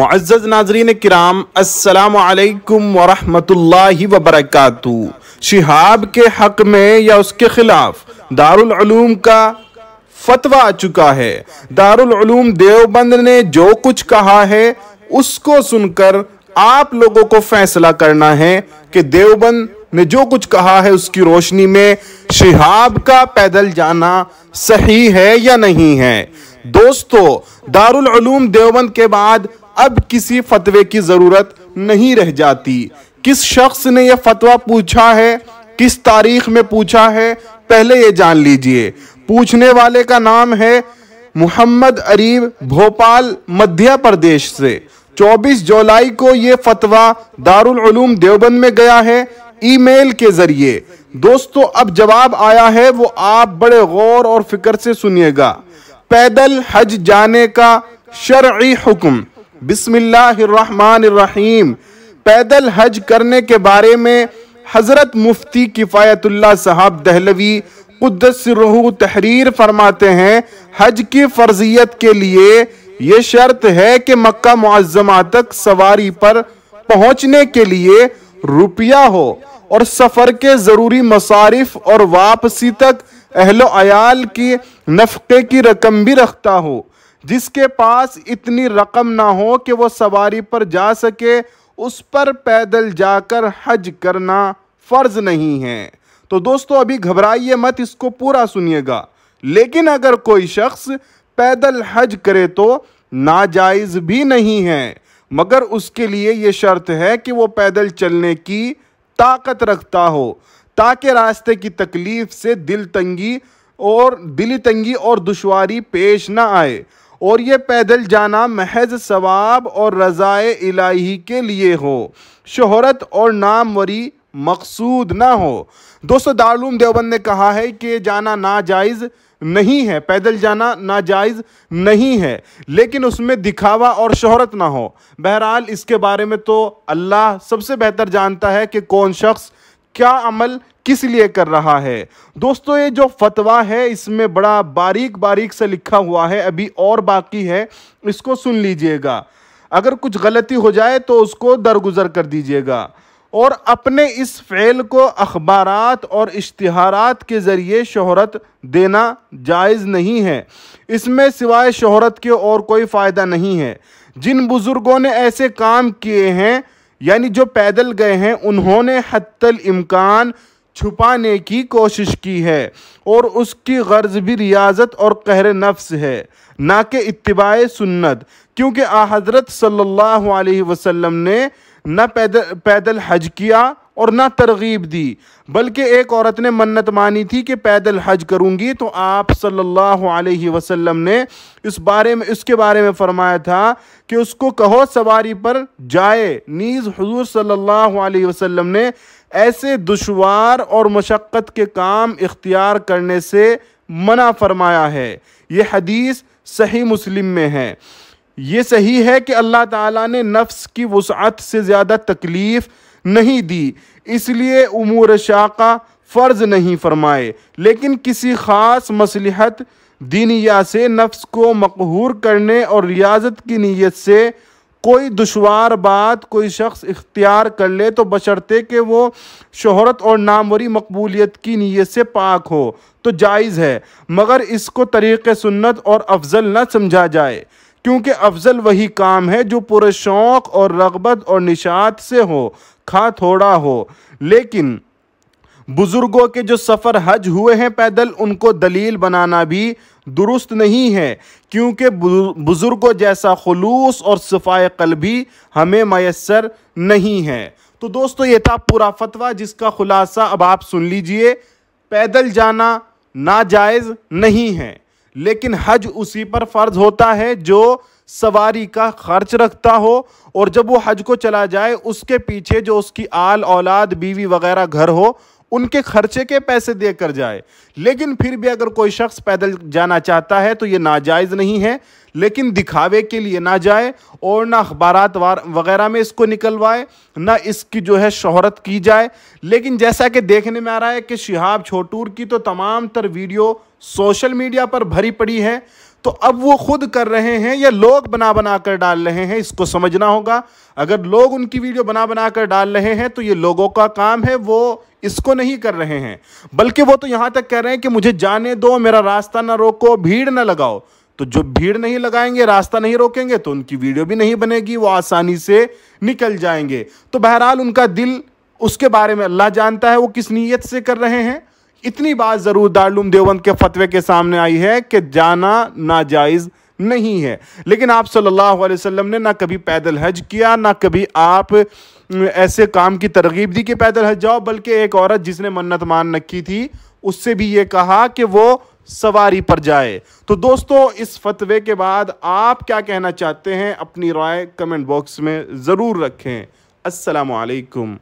मुआज़ नाजरीन कराम असलकम वरहमल वबरक शिहाब के हक में या उसके ख़िलाफ़ दारूम का फतवा आ चुका है दारूम देवबंद ने जो कुछ कहा है उसको सुनकर आप लोगों को फैसला करना है कि देवबंद ने जो कुछ कहा है उसकी रोशनी में शिहाब का पैदल जाना सही है या नहीं है दोस्तों दारुल दारूम देवबंद के बाद अब किसी फतवे की ज़रूरत नहीं रह जाती किस शख्स ने यह फतवा पूछा है किस तारीख में पूछा है पहले ये जान लीजिए पूछने वाले का नाम है मोहम्मद अरीब भोपाल मध्य प्रदेश से 24 जुलाई को ये फतवा दारुल उलूम देवबंद में गया है ईमेल के जरिए दोस्तों अब जवाब आया है वो आप बड़े गौर और फिक्र से सुनिएगा पैदल हज जाने का शर्य हुक्म बिस्मिल्लाहिर्रहमानिर्रहीम पैदल हज करने के बारे में हज़रत मुफ्ती किफ़ायतुल्ला साहब दहलवी रहू तहरीर फरमाते हैं हज की फर्जियत के लिए ये शर्त है कि मक्का मुआज़मा तक सवारी पर पहुंचने के लिए रुपया हो और सफ़र के ज़रूरी मसारिफ और वापसी तक अहलो अयाल की नफ़े की रकम भी रखता हो जिसके पास इतनी रकम ना हो कि वो सवारी पर जा सके उस पर पैदल जाकर हज करना फ़र्ज नहीं है तो दोस्तों अभी घबराइए मत इसको पूरा सुनिएगा लेकिन अगर कोई शख्स पैदल हज करे तो नाजायज़ भी नहीं है मगर उसके लिए ये शर्त है कि वो पैदल चलने की ताकत रखता हो ताकि रास्ते की तकलीफ़ से दिल तंगी और दिली तंगी और दुशारी पेश ना आए और ये पैदल जाना महज सवाब और रज़ाए इलाही के लिए हो शहरत और नामवरी मकसूद ना हो दोस्तों दारूम देवबंद ने कहा है कि जाना नाजायज़ नहीं है पैदल जाना नाजायज़ नहीं है लेकिन उसमें दिखावा और शहरत ना हो बहरहाल इसके बारे में तो अल्लाह सबसे बेहतर जानता है कि कौन शख्स क्या अमल किस लिए कर रहा है दोस्तों ये जो फतवा है इसमें बड़ा बारीक बारीक से लिखा हुआ है अभी और बाकी है इसको सुन लीजिएगा अगर कुछ गलती हो जाए तो उसको दरगुजर कर दीजिएगा और अपने इस फ़ैल को अखबारात और इश्तहारात के ज़रिए शहरत देना जायज़ नहीं है इसमें सिवाय शहरत के और कोई फ़ायदा नहीं है जिन बुज़ुर्गों ने ऐसे काम किए हैं यानी जो पैदल गए हैं उन्होंने हत्तल इम्कान छुपाने की कोशिश की है और उसकी गर्ज भी रियाजत और कहर नफ्स है ना कि इतबाए सुन्नत क्योंकि आ हज़रत सल्लल्लाहु अलैहि वसल्लम ने न पैदल पैदल हज किया और ना तरगीब दी बल्कि एक औरत ने मन्नत मानी थी कि पैदल हज करूंगी तो आप सल्लल्लाहु अलैहि वसल्लम ने इस बारे में इसके बारे में फ़रमाया था कि उसको कहो सवारी पर जाए नीज़ हजूर सल्लल्लाहु अलैहि वसल्लम ने ऐसे दुशवार और मशक्क़त के काम इख्तियार करने से मना फरमाया है ये हदीस सही मुस्लिम में है ये सही है कि अल्लाह ताला ने नफ्स की वसअत से ज़्यादा तकलीफ़ नहीं दी इसलिए उमूर शाका फ़र्ज नहीं फरमाए लेकिन किसी ख़ास मसलहत दीनिया से नफ्स को मकहूर करने और रियाजत की नीयत से कोई दुशवार बात कोई शख्स इख्तियार कर ले तो बशर्ते कि वो शहरत और नामवरी मकबूलियत की नीयत से पाक हो तो जायज़ है मगर इसको तरीक़ सुन्नत और अफजल न समझा जाए क्योंकि अफजल वही काम है जो पूरे शौक़ और रगबत और निशात से हो खा थोड़ा हो लेकिन बुज़ुर्गों के जो सफ़र हज हुए हैं पैदल उनको दलील बनाना भी दुरुस्त नहीं है क्योंकि बुज़ुर्गों जैसा खलूस और सफ़ाए कल भी हमें मैसर नहीं है तो दोस्तों ये था पूरा फतवा जिसका ख़ुलासा अब आप सुन लीजिए पैदल जाना नाजायज़ नहीं है लेकिन हज उसी पर फ़र्ज़ होता है जो सवारी का खर्च रखता हो और जब वो हज को चला जाए उसके पीछे जो उसकी आल औलाद बीवी वगैरह घर हो उनके खर्चे के पैसे दे कर जाए लेकिन फिर भी अगर कोई शख्स पैदल जाना चाहता है तो ये नाजायज़ नहीं है लेकिन दिखावे के लिए ना जाए और ना अखबार वगैरह में इसको निकलवाए ना इसकी जो है शहरत की जाए लेकिन जैसा कि देखने में आ रहा है कि शिहाब छोटूर की तो तमाम तर वीडियो सोशल मीडिया पर भरी पड़ी है तो अब वो खुद कर रहे हैं या लोग बना बना कर डाल रहे हैं इसको समझना होगा अगर लोग उनकी वीडियो बना बना कर डाल रहे हैं तो ये लोगों का काम है वो इसको नहीं कर रहे हैं बल्कि वो तो यहाँ तक कह रहे हैं कि मुझे जाने दो मेरा रास्ता ना रोको भीड़ ना लगाओ तो जो भीड़ नहीं लगाएंगे रास्ता नहीं रोकेंगे तो उनकी वीडियो भी नहीं बनेगी वो आसानी से निकल जाएंगे तो बहरहाल उनका दिल उसके बारे में अल्लाह जानता है वो किस नीयत से कर रहे हैं इतनी बात ज़रूर दारुम देवबंद के फतवे के सामने आई है कि जाना नाजायज़ नहीं है लेकिन आप सल्लल्लाहु अलैहि वसल्लम ने ना कभी पैदल हज किया ना कभी आप ऐसे काम की तरगीब दी कि पैदल हज जाओ बल्कि एक औरत जिसने मन्नत मान रखी थी उससे भी ये कहा कि वो सवारी पर जाए तो दोस्तों इस फतवे के बाद आप क्या कहना चाहते हैं अपनी राय कमेंट बॉक्स में ज़रूर रखें असलकम